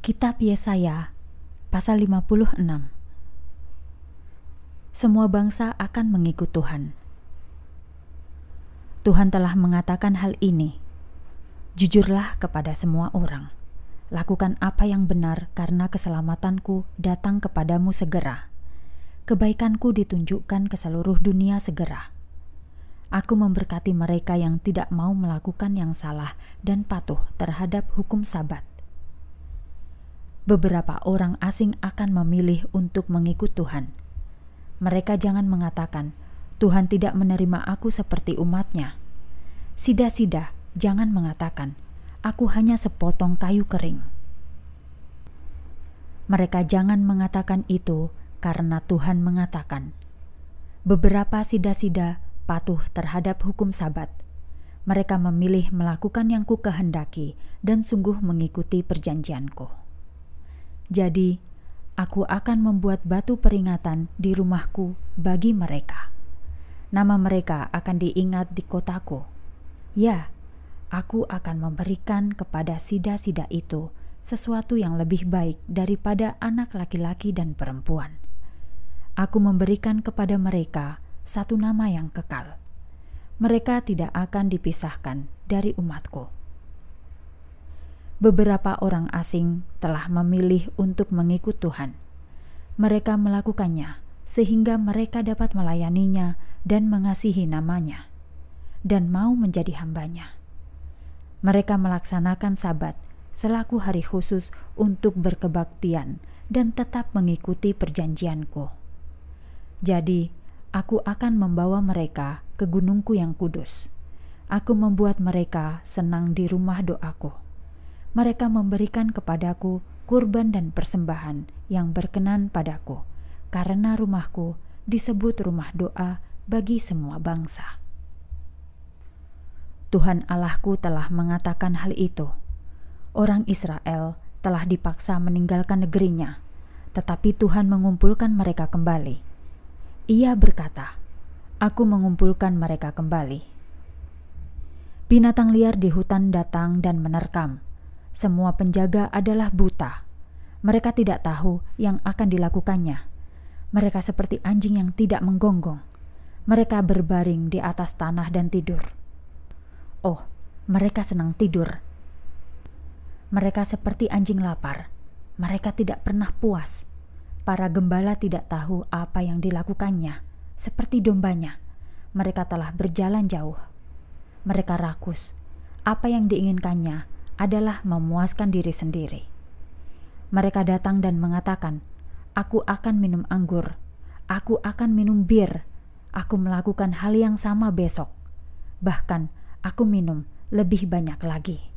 Kitab Yesaya pasal 56 Semua bangsa akan mengikut Tuhan. Tuhan telah mengatakan hal ini. Jujurlah kepada semua orang. Lakukan apa yang benar karena keselamatanku datang kepadamu segera. Kebaikanku ditunjukkan ke seluruh dunia segera. Aku memberkati mereka yang tidak mau melakukan yang salah dan patuh terhadap hukum Sabat beberapa orang asing akan memilih untuk mengikut Tuhan. Mereka jangan mengatakan, Tuhan tidak menerima aku seperti umatnya. Sida-sida jangan mengatakan, aku hanya sepotong kayu kering. Mereka jangan mengatakan itu karena Tuhan mengatakan, beberapa sida-sida patuh terhadap hukum sabat. Mereka memilih melakukan yang Kukahendaki dan sungguh mengikuti perjanjianku. Jadi, aku akan membuat batu peringatan di rumahku bagi mereka. Nama mereka akan diingat di kotaku. Ya, aku akan memberikan kepada sida-sida itu sesuatu yang lebih baik daripada anak laki-laki dan perempuan. Aku memberikan kepada mereka satu nama yang kekal. Mereka tidak akan dipisahkan dari umatku beberapa orang asing telah memilih untuk mengikut Tuhan. Mereka melakukannya sehingga mereka dapat melayaninya dan mengasihi namanya, dan mau menjadi hambanya. Mereka melaksanakan Sabat selaku hari khusus untuk berkebaktian dan tetap mengikuti perjanjianku. Jadi, aku akan membawa mereka ke gunungku yang kudus. Aku membuat mereka senang di rumah doaku mereka memberikan kepadaku kurban dan persembahan yang berkenan padaku, karena rumahku disebut rumah doa bagi semua bangsa. Tuhan Allahku telah mengatakan hal itu. Orang Israel telah dipaksa meninggalkan negerinya, tetapi Tuhan mengumpulkan mereka kembali. Ia berkata, "Aku mengumpulkan mereka kembali." Binatang liar di hutan datang dan menerkam semua penjaga adalah buta. Mereka tidak tahu yang akan dilakukannya. Mereka seperti anjing yang tidak menggonggong. Mereka berbaring di atas tanah dan tidur. Oh, mereka senang tidur. Mereka seperti anjing lapar. Mereka tidak pernah puas. Para gembala tidak tahu apa yang dilakukannya, seperti dombanya. Mereka telah berjalan jauh. Mereka rakus. Apa yang diinginkannya adalah memuaskan diri sendiri. Mereka datang dan mengatakan, "Aku akan minum anggur, aku akan minum bir, aku melakukan hal yang sama besok, bahkan aku minum lebih banyak lagi."